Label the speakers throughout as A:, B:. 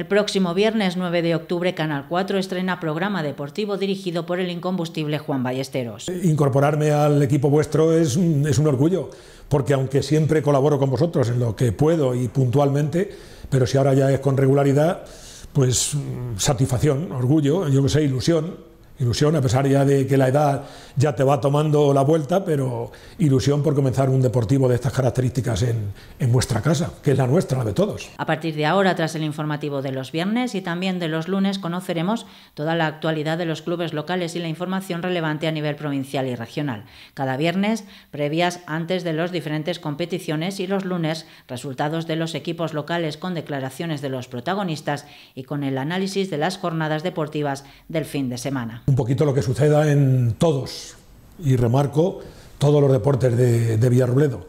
A: El próximo viernes 9 de octubre, Canal 4 estrena programa deportivo dirigido por el incombustible Juan Ballesteros.
B: Incorporarme al equipo vuestro es un, orgullo, porque aunque siempre colaboro con vosotros en lo que puedo y puntualmente, pero si ahora ya es con regularidad, pues mm, satisfacción, orgullo, yo que sé, ilusión. Ilusión, a pesar ya de que la edad ya te va tomando la vuelta, pero ilusión por comenzar un deportivo de estas características en, en, vuestra casa, que es la nuestra, la de todos.
A: A partir de ahora, tras el informativo de los viernes y también de los lunes, conoceremos toda la actualidad de los clubes locales y la información relevante a nivel provincial y regional. Cada viernes, previas antes de las diferentes competiciones y los lunes, resultados de los equipos locales con declaraciones de los protagonistas y con el análisis de las jornadas deportivas del fin de semana
B: un poquito lo que suceda en todos, y remarco todos los deportes de, de Villarrobledo.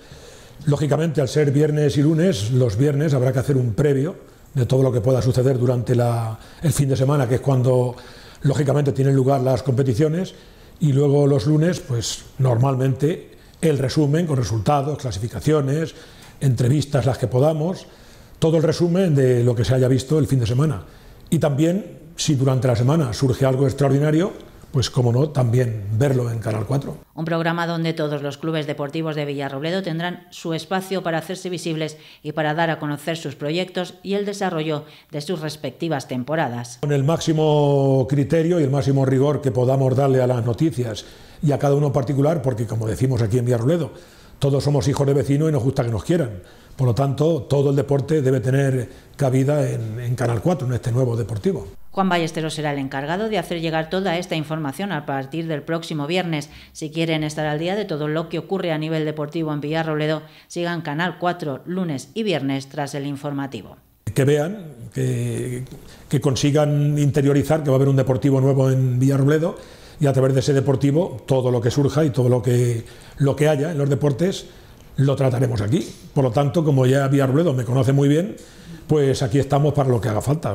B: Lógicamente, al ser viernes y lunes, los viernes habrá que hacer un previo de todo lo que pueda suceder durante el fin de semana, que es cuando lógicamente tienen lugar las competiciones, y luego los lunes, pues normalmente el resumen con resultados, clasificaciones, entrevistas las que podamos, todo el resumen de lo que se haya visto el fin de semana. Y también si durante la semana surge algo extraordinario, pues como no, también verlo en Canal 4.
A: Un programa donde todos los clubes deportivos de Villarrobledo tendrán su espacio para hacerse visibles y para dar a conocer sus proyectos y el desarrollo de sus respectivas temporadas.
B: Con el máximo criterio y el máximo rigor que podamos darle a las noticias y a cada uno en particular, porque como decimos aquí en Villarrobledo, todos somos hijos de vecinos y nos gusta que nos quieran. Por lo tanto, todo el deporte debe tener cabida en, Canal 4, en este nuevo deportivo.
A: Juan Ballesteros será el encargado de hacer llegar toda esta información a partir del próximo viernes. Si quieren estar al día de todo lo que ocurre a nivel deportivo en Villarrobledo, sigan Canal 4 lunes y viernes tras el informativo.
B: Que vean, que, que consigan interiorizar que va a haber un deportivo nuevo en Villarrobledo y a través de ese deportivo todo lo que surja y todo lo que, lo que haya en los deportes lo trataremos aquí. Por lo tanto, como ya Villarruedo me conoce muy bien, pues aquí estamos para lo que haga falta.